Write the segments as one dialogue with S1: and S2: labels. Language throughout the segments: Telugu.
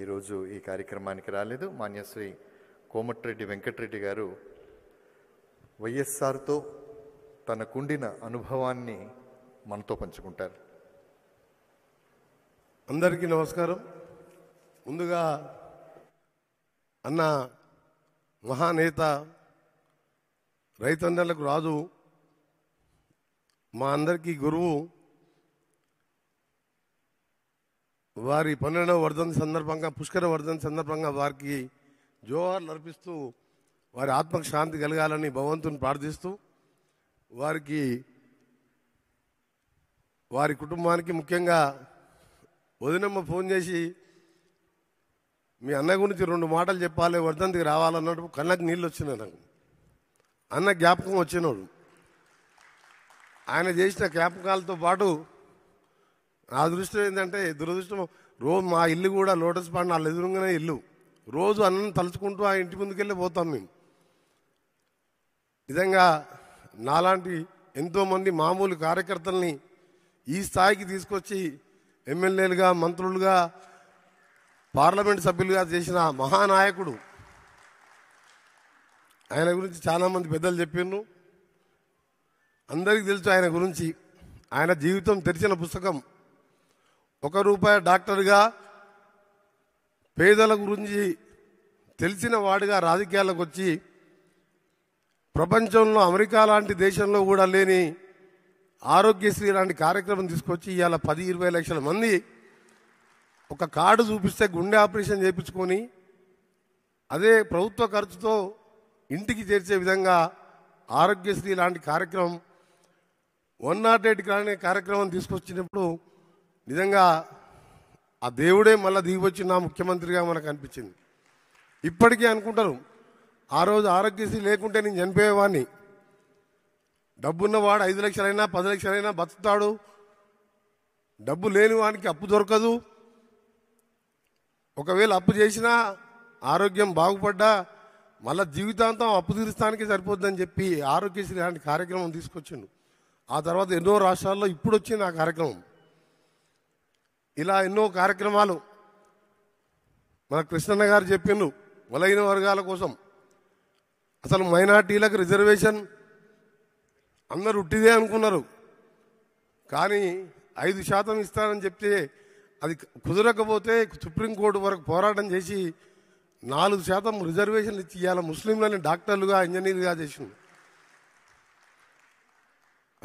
S1: ఈరోజు ఈ కార్యక్రమానికి రాలేదు మాన్యశ్రీ కోమటిరెడ్డి వెంకటరెడ్డి గారు వైఎస్ఆర్తో తనకుండిన అనుభవాన్ని మనతో పంచుకుంటారు అందరికీ నమస్కారం ముందుగా అన్న మహానేత రైతన్నలకు రాజు మా అందరికీ గురువు వారి పన్నెండవ వర్ధన్ సందర్భంగా పుష్కర వర్ధన్ సందర్భంగా వారికి జోహార్లు అర్పిస్తూ వారి ఆత్మకు శాంతి కలగాలని భగవంతుని ప్రార్థిస్తూ వారికి వారి కుటుంబానికి ముఖ్యంగా వదినమ్మ ఫోన్ చేసి మీ అన్న గురించి రెండు మాటలు చెప్పాలి వర్ధంతికి రావాలన్నట్టు కళ్ళకి నీళ్ళు వచ్చినాయి నాకు అన్న జ్ఞాపకం వచ్చినాడు ఆయన చేసిన జ్ఞాపకాలతో పాటు నా దృష్టిలో ఏంటంటే దురదృష్టం రోజు మా ఇల్లు కూడా లోటస్ పాండ్ వాళ్ళ ఎదురుగానే ఇల్లు రోజు అన్నం తలుచుకుంటూ ఆ ఇంటి ముందుకెళ్ళి పోతాం మేము నిజంగా నాలాంటి ఎంతోమంది మామూలు కార్యకర్తల్ని ఈ స్థాయికి తీసుకొచ్చి ఎమ్మెల్యేలుగా మంత్రులుగా పార్లమెంట్ సభ్యులుగా చేసిన మహానాయకుడు ఆయన గురించి చాలామంది పెద్దలు చెప్పిండ్రు అందరికీ తెలుసు ఆయన గురించి ఆయన జీవితం తెరిచిన పుస్తకం ఒక రూపాయి డాక్టర్గా పేదల గురించి తెలిసిన వాడిగా రాజకీయాలకు వచ్చి ప్రపంచంలో అమెరికా లాంటి దేశంలో కూడా లేని ఆరోగ్యశ్రీ లాంటి కార్యక్రమం తీసుకొచ్చి ఇవాళ పది ఇరవై లక్షల మంది ఒక కార్డు చూపిస్తే గుండె ఆపరేషన్ చేయించుకొని అదే ప్రభుత్వ ఖర్చుతో ఇంటికి చేర్చే విధంగా ఆరోగ్యశ్రీ లాంటి కార్యక్రమం వన్ నాట్ ఎయిట్ కార్యక్రమం తీసుకొచ్చినప్పుడు నిజంగా ఆ దేవుడే మళ్ళీ దిగివచ్చి నా ముఖ్యమంత్రిగా మనకు అనిపించింది ఇప్పటికీ అనుకుంటారు ఆ రోజు ఆరోగ్యశ్రీ లేకుంటే నేను చనిపోయేవాడిని డబ్బున్నవాడు ఐదు లక్షలైనా పది లక్షలైనా బతుకుతాడు డబ్బు లేని వానికి అప్పు దొరకదు ఒకవేళ అప్పు చేసినా ఆరోగ్యం బాగుపడ్డా మళ్ళా జీవితాంతం అప్పు తీర్చడానికి సరిపోద్దని చెప్పి ఆరోగ్యశ్రీ లాంటి కార్యక్రమం తీసుకొచ్చిండు ఆ తర్వాత ఎన్నో రాష్ట్రాల్లో ఇప్పుడు వచ్చింది ఆ కార్యక్రమం ఇలా ఎన్నో కార్యక్రమాలు మన కృష్ణన్న గారు చెప్పిండు బలైన వర్గాల కోసం అసలు మైనార్టీలకు రిజర్వేషన్ అందరు ఉట్టిదే అనుకున్నారు కానీ ఐదు శాతం ఇస్తానని చెప్తే అది కుదరకపోతే సుప్రీంకోర్టు వరకు పోరాటం చేసి నాలుగు శాతం రిజర్వేషన్లు ఇచ్చి ఇవాళ ముస్లింలని డాక్టర్లుగా ఇంజనీర్గా చేసింది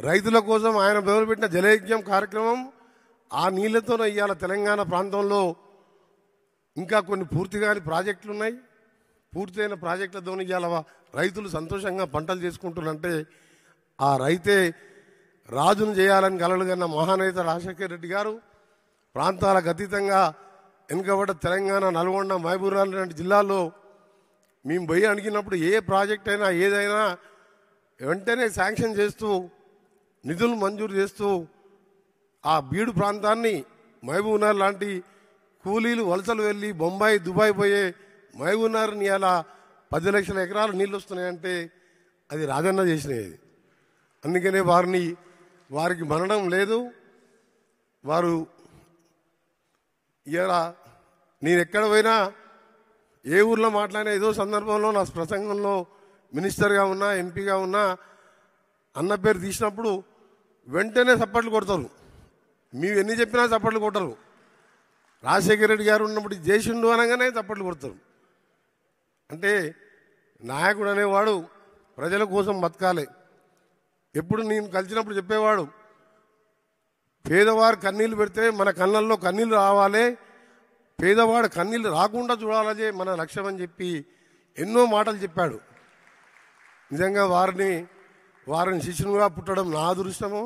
S1: రైతుల కోసం ఆయన మొదలుపెట్టిన జలయజ్ఞం కార్యక్రమం ఆ నీళ్లతోనే ఇవాళ తెలంగాణ ప్రాంతంలో ఇంకా కొన్ని పూర్తి కాని ప్రాజెక్టులు ఉన్నాయి పూర్తయిన ప్రాజెక్టులతో ఇవాళ రైతులు సంతోషంగా పంటలు చేసుకుంటున్నంటే ఆ రైతే రాజును చేయాలని కలలుగన్న మహానేత రాజశేఖర్ రెడ్డి గారు ప్రాంతాలకు అతీతంగా వెనుకబడ్డ తెలంగాణ నల్గొండ మహబూబ్నగర్ లాంటి జిల్లాల్లో మేము పోయి అడిగినప్పుడు ఏ ప్రాజెక్ట్ అయినా ఏదైనా వెంటనే శాంక్షన్ చేస్తూ నిధులు మంజూరు చేస్తూ ఆ బీడు ప్రాంతాన్ని మహబూబ్నగర్ లాంటి కూలీలు వలసలు వెళ్ళి బొంబాయి దుబాయ్ పోయే మహబూబ్నగర్ని ఎలా పది లక్షల ఎకరాలు నీళ్ళు వస్తున్నాయంటే అది రాజన్న చేసినది అందుకనే వారిని వారికి మనడం లేదు వారు ఇలా నేను ఎక్కడ పోయినా ఏ ఊర్లో మాట్లాడినా ఏదో సందర్భంలో నా ప్రసంగంలో మినిస్టర్గా ఉన్నా ఎంపీగా ఉన్నా అన్న పేరు తీసినప్పుడు వెంటనే సప్పట్లు కొడతారు మీరు ఎన్ని చెప్పినా చప్పట్లు కొట్టరు రాజశేఖర రెడ్డి గారు ఉన్నప్పుడు జేసిండు అనగానే చప్పట్లు కొడతారు అంటే నాయకుడు అనేవాడు ప్రజల కోసం బతకాలి ఎప్పుడు నేను కలిసినప్పుడు చెప్పేవాడు పేదవారు కన్నీళ్ళు పెడితే మన కన్నుల్లో కన్నీళ్ళు రావాలి పేదవాడు కన్నీళ్ళు రాకుండా చూడాలనే మన లక్ష్యం అని చెప్పి ఎన్నో మాటలు చెప్పాడు నిజంగా వారిని వారిని శిష్యునిగా పుట్టడం నా అదృష్టము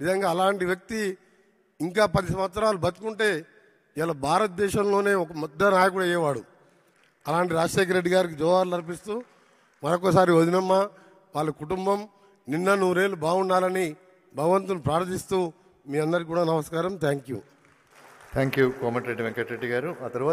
S1: నిజంగా అలాంటి వ్యక్తి ఇంకా పది సంవత్సరాలు బతుకుంటే ఇలా భారతదేశంలోనే ఒక ముద్ద నాయకుడు అయ్యేవాడు అలాంటి రాజశేఖర రెడ్డి గారికి జోహార్లు అర్పిస్తూ మరొకసారి వదినమ్మ వాళ్ళ కుటుంబం నిన్న నూరేళ్ళు బాగుండాలని భగవంతుని ప్రార్థిస్తూ మీ అందరికి కూడా నమస్కారం thank you thank you Komatireddy Venkatareddy గారు ఆ తర్వాత